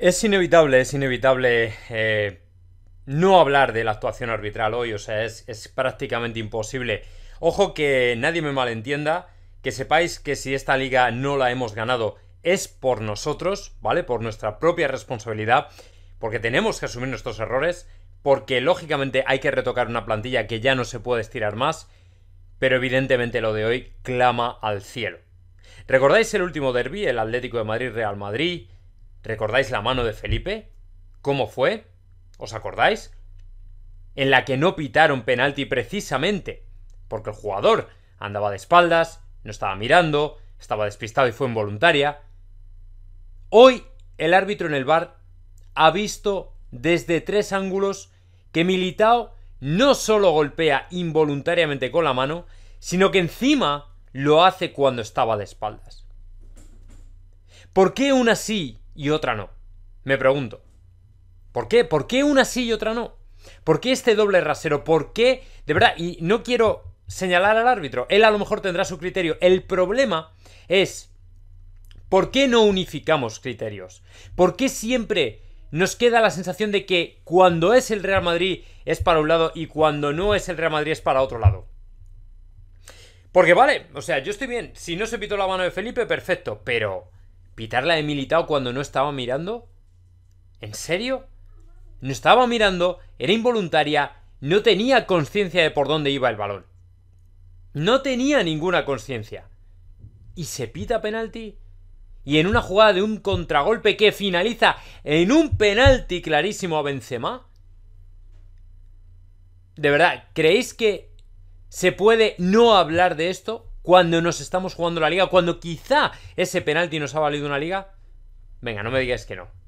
Es inevitable, es inevitable eh, no hablar de la actuación arbitral hoy, o sea, es, prácticamente imposible. Ojo que nadie me malentienda, que sepáis que si esta liga no la hemos ganado es por nosotros, ¿vale? Por nuestra propia responsabilidad, porque tenemos que asumir nuestros errores, porque lógicamente hay que retocar una plantilla que ya no se puede estirar más, pero evidentemente lo de hoy clama al cielo. ¿Recordáis el último derby, el Atlético de Madrid-Real Madrid? ¿Recordáis la mano de Felipe? ¿Cómo fue? ¿Os acordáis? En la que no pitaron penalti precisamente, porque el jugador andaba de espaldas, no estaba mirando, estaba despistado y fue involuntaria. Hoy el árbitro en el bar ha visto desde tres ángulos que Militao no solo golpea involuntariamente con la mano, sino que encima lo hace cuando estaba de espaldas. ¿Por qué una sí y otra no? Me pregunto. ¿Por qué? ¿Por qué una sí y otra no? ¿Por qué este doble rasero? ¿Por qué? De verdad, y no quiero señalar al árbitro. Él a lo mejor tendrá su criterio. El problema es, ¿por qué no unificamos criterios? ¿Por qué siempre nos queda la sensación de que cuando es el Real Madrid es para un lado y cuando no es el Real Madrid es para otro lado? Porque vale, o sea, yo estoy bien. Si no se pitó la mano de Felipe, perfecto. Pero Pitarla de Militao cuando no estaba mirando? ¿En serio? No estaba mirando, era involuntaria, no tenía conciencia de por dónde iba el balón. No tenía ninguna conciencia. Y se pita penalti. Y en una jugada de un contragolpe que finaliza en un penalti clarísimo a Benzema. De verdad, ¿creéis que se puede no hablar de esto? cuando nos estamos jugando la liga, cuando quizá ese penalti nos ha valido una liga? Venga, no me digáis que no.